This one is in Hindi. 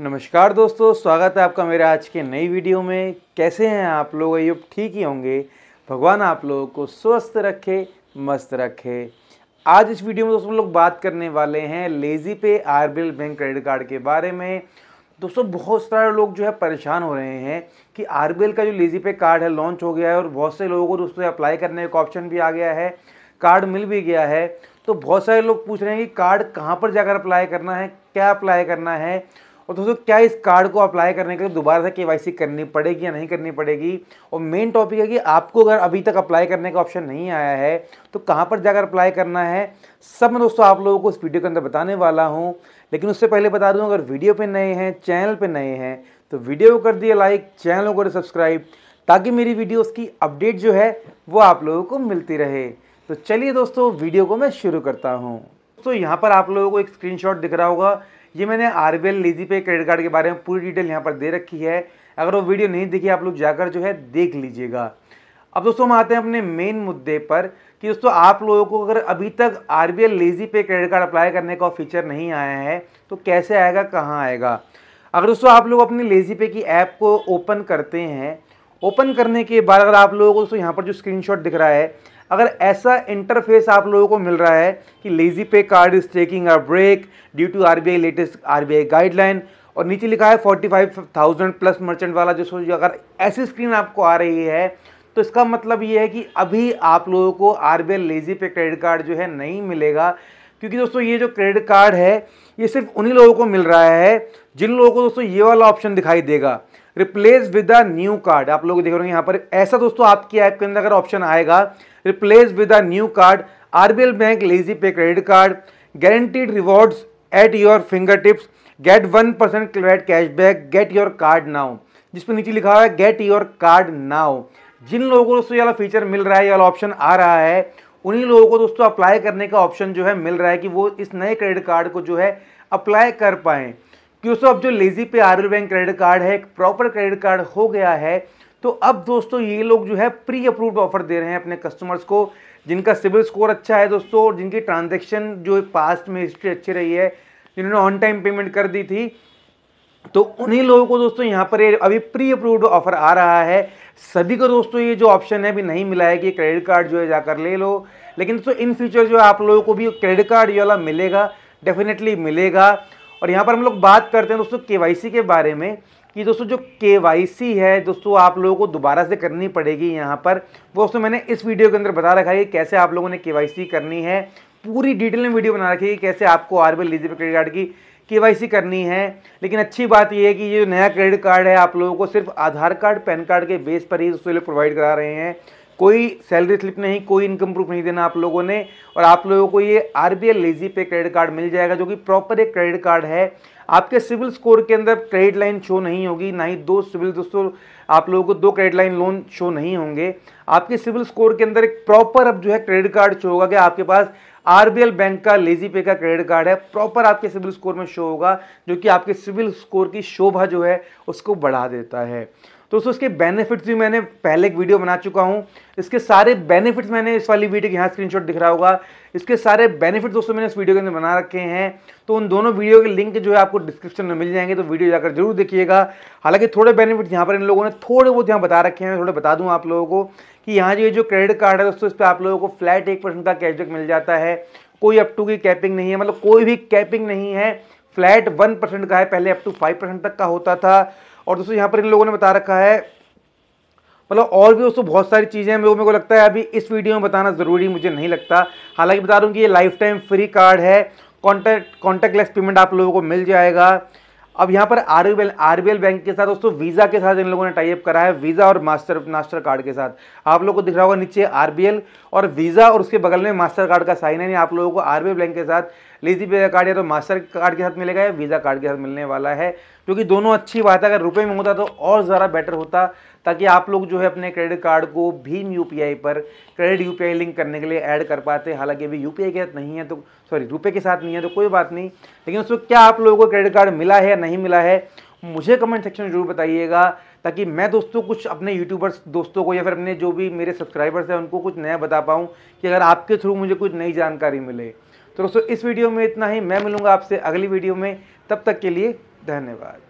नमस्कार दोस्तों स्वागत है आपका मेरे आज के नई वीडियो में कैसे हैं आप लोग ये ठीक ही होंगे भगवान आप लोगों को स्वस्थ रखे मस्त रखे आज इस वीडियो में दोस्तों हम लोग बात करने वाले हैं लेज़ी पे आर बैंक क्रेडिट कार्ड के बारे में दोस्तों बहुत सारे लोग जो है परेशान हो रहे हैं कि आर का जो लेज़ी पे कार्ड है लॉन्च हो गया है और बहुत से लोगों को दोस्तों अप्लाई करने का ऑप्शन भी आ गया है कार्ड मिल भी गया है तो बहुत सारे लोग पूछ रहे हैं कि कार्ड कहाँ पर जाकर अप्लाई करना है क्या अप्लाई करना है और दोस्तों क्या इस कार्ड को अप्लाई करने के लिए दोबारा से केवाईसी करनी पड़ेगी या नहीं करनी पड़ेगी और मेन टॉपिक है कि आपको अगर अभी तक अप्लाई करने का ऑप्शन नहीं आया है तो कहाँ पर जाकर अप्लाई करना है सब मैं दोस्तों आप लोगों को इस वीडियो के अंदर बताने वाला हूँ लेकिन उससे पहले बता दूँ अगर वीडियो पर नए हैं चैनल पर नए हैं तो वीडियो को कर दिए लाइक चैनल को सब्सक्राइब ताकि मेरी वीडियोज़ की अपडेट जो है वो आप लोगों को मिलती रहे तो चलिए दोस्तों वीडियो को मैं शुरू करता हूँ तो यहाँ पर आप लोगों को एक स्क्रीनशॉट दिख रहा होगा ये मैंने R B L LazyPay credit card के बारे में पूरी डिटेल यहाँ पर दे रखी है अगर वो वीडियो नहीं देखी आप लोग जाकर जो है देख लीजिएगा अब दोस्तों हम आते हैं अपने मेन मुद्दे पर कि दोस्तों आप लोगों को अगर अभी तक R B L LazyPay credit card apply करने का फीचर नहीं आया है तो कैसे आएगा कहाँ आएगा अगर दोस्तों आप लोग अपनी लेजी पे की ऐप को ओपन करते हैं ओपन करने के बाद अगर आप लोगों को दोस्तों यहाँ पर जो स्क्रीनशॉट दिख रहा है अगर ऐसा इंटरफेस आप लोगों को मिल रहा है कि LazyPay card is taking a break due to RBI latest RBI guideline और नीचे लिखा है forty five thousand plus merchant वाला जो सोचिए अगर ऐसी स्क्रीन आपको आ रही है तो इसका मतलब ये है कि अभी आप लोगों को R LazyPay credit card जो है नहीं मिलेगा क्योंकि दोस्तों ये जो क्रेडिट कार्ड है ये सिर्फ उन्हीं लोगों को मिल रहा है जिन लोगों को दोस्तों ये वाला ऑप्शन दिखाई देगा replace with a new card आप लोग देख रहे हो यहाँ पर ऐसा दोस्तों आपकी ऐप के अंदर अगर ऑप्शन आएगा replace with a new card RBL bank LazyPay credit card guaranteed rewards at your finger tips get one percent credit cashback get your card now पर नीचे लिखा हुआ है गेट योर कार्ड नाउ जिन लोगों को दोस्तों वाला फीचर मिल रहा है ये ऑप्शन आ रहा है उन्हीं लोगों को दोस्तों अप्लाई करने का ऑप्शन जो है मिल रहा है कि वो इस नए क्रेडिट कार्ड को जो है अप्लाई कर पाएँ कि दोस्तों अब जो लेजी पे आर बैंक क्रेडिट कार्ड है एक प्रॉपर क्रेडिट कार्ड हो गया है तो अब दोस्तों ये लोग जो है प्री अप्रूव्ड ऑफर दे रहे हैं अपने कस्टमर्स को जिनका सिविल स्कोर अच्छा है दोस्तों और जिनकी ट्रांजेक्शन जो पास्ट में हिस्ट्री अच्छी रही है जिन्होंने ऑन टाइम पेमेंट कर दी थी तो उन्हीं लोगों को दोस्तों यहाँ पर अभी प्री अप्रूव्ड ऑफर आ रहा है सभी को दोस्तों ये जो ऑप्शन है अभी नहीं मिला है कि क्रेडिट कार्ड जो है जाकर ले लो लेकिन दोस्तों इन फ्यूचर जो है आप लोगों को भी क्रेडिट कार्ड ये वाला मिलेगा डेफिनेटली मिलेगा और यहाँ पर हम लोग बात करते हैं दोस्तों के के बारे में कि दोस्तों जो के है दोस्तों आप लोगों को दोबारा से करनी पड़ेगी यहाँ पर वो दोस्तों मैंने इस वीडियो के अंदर बता रखा है कि कैसे आप लोगों ने के करनी है पूरी डिटेल में वीडियो बना रखी है कैसे आपको R B eligible credit card की के करनी है लेकिन अच्छी बात यह है कि ये जो नया क्रेडिट कार्ड है आप लोगों को सिर्फ आधार कार्ड पैन कार्ड के बेस पर ही दोस्तों प्रोवाइड करा रहे हैं कोई सैलरी स्लिप नहीं कोई इनकम प्रूफ नहीं देना आप लोगों ने और आप लोगों को ये R B L LazyPay credit card मिल जाएगा जो कि प्रॉपर एक क्रेडिट कार्ड है आपके सिविल स्कोर के अंदर क्रेडिट लाइन शो नहीं होगी ना ही दो सिविल दोस्तों आप लोगों को दो क्रेडिट लाइन लोन शो नहीं होंगे आपके सिविल स्कोर के अंदर एक प्रॉपर अब जो है क्रेडिट कार्ड शो होगा कि आपके पास एल बैंक का लेजी पे का क्रेडिट कार्ड है प्रॉपर आपके सिविल स्कोर में शो होगा जो कि आपके सिविल स्कोर की शोभा जो है उसको बढ़ा देता है तो दोस्तों इसके बेनिफिट्स भी मैंने पहले एक वीडियो बना चुका हूँ इसके सारे बेनिफिट्स मैंने इस वाली वीडियो के यहाँ स्क्रीनशॉट दिख रहा होगा इसके सारे बेनिफिट दोस्तों मैंने इस वीडियो के अंदर बना रखे हैं तो उन दोनों वीडियो के लिंक जो है आपको डिस्क्रिप्शन में मिल जाएंगे तो वीडियो जाकर जरूर देखिएगा हालांकि थोड़े बेनिफिट्स यहाँ पर इन लोगों ने थोड़े बहुत यहाँ बता रखे हैं थोड़े बता दूँ आप लोगों को कि यहाँ जो ये जो क्रेडिट कार्ड है दोस्तों इस पर आप लोगों को फ्लैट एक परसेंट का कैशबैक मिल जाता है कोई अप टू की कैपिंग नहीं है मतलब कोई भी कैपिंग नहीं है फ्लैट वन परसेंट का है पहले अप टू फाइव परसेंट तक का होता था और दोस्तों यहाँ पर इन लोगों ने बता रखा है मतलब और भी दोस्तों बहुत सारी चीज़ें हैं मेरे को लगता है अभी इस वीडियो में बताना ज़रूरी मुझे नहीं लगता हालांकि बता दूँ कि ये लाइफ टाइम फ्री कार्ड है कॉन्टैक्ट कॉन्टैक्टलेस पेमेंट आप लोगों को मिल जाएगा अब यहाँ पर R B R B L bank के साथ दोस्तों वीज़ा के साथ इन लोगों ने टाइप करा है वीज़ा और मास्टर मास्टर कार्ड के साथ आप लोगों को दिख रहा होगा नीचे आर और वीज़ा और उसके बगल में मास्टर कार्ड का साइन है आप लोगों को आर बैंक के साथ लीजी वीज़ा कार्ड या तो मास्टर कार्ड के साथ मिलेगा या वीज़ा कार्ड के साथ मिलने वाला है क्योंकि दोनों अच्छी बात है अगर रुपये में होता तो और ज़्यादा बेटर होता ताकि आप लोग जो है अपने क्रेडिट कार्ड को भीम यू पर क्रेडिट यू लिंक करने के लिए ऐड कर पाते हालांकि अभी यू के साथ नहीं है तो सॉरी रुपये के साथ नहीं है तो कोई बात नहीं लेकिन उसमें क्या आप लोगों को क्रेडिट कार्ड मिला है या नहीं मिला है मुझे कमेंट सेक्शन में जरूर बताइएगा ताकि मैं दोस्तों कुछ अपने यूट्यूबर्स दोस्तों को या फिर अपने जो भी मेरे सब्सक्राइबर्स हैं उनको कुछ नया बता पाऊँ कि अगर आपके थ्रू मुझे कुछ नई जानकारी मिले तो दोस्तों इस वीडियो में इतना ही मैं मिलूंगा आपसे अगली वीडियो में तब तक के लिए धन्यवाद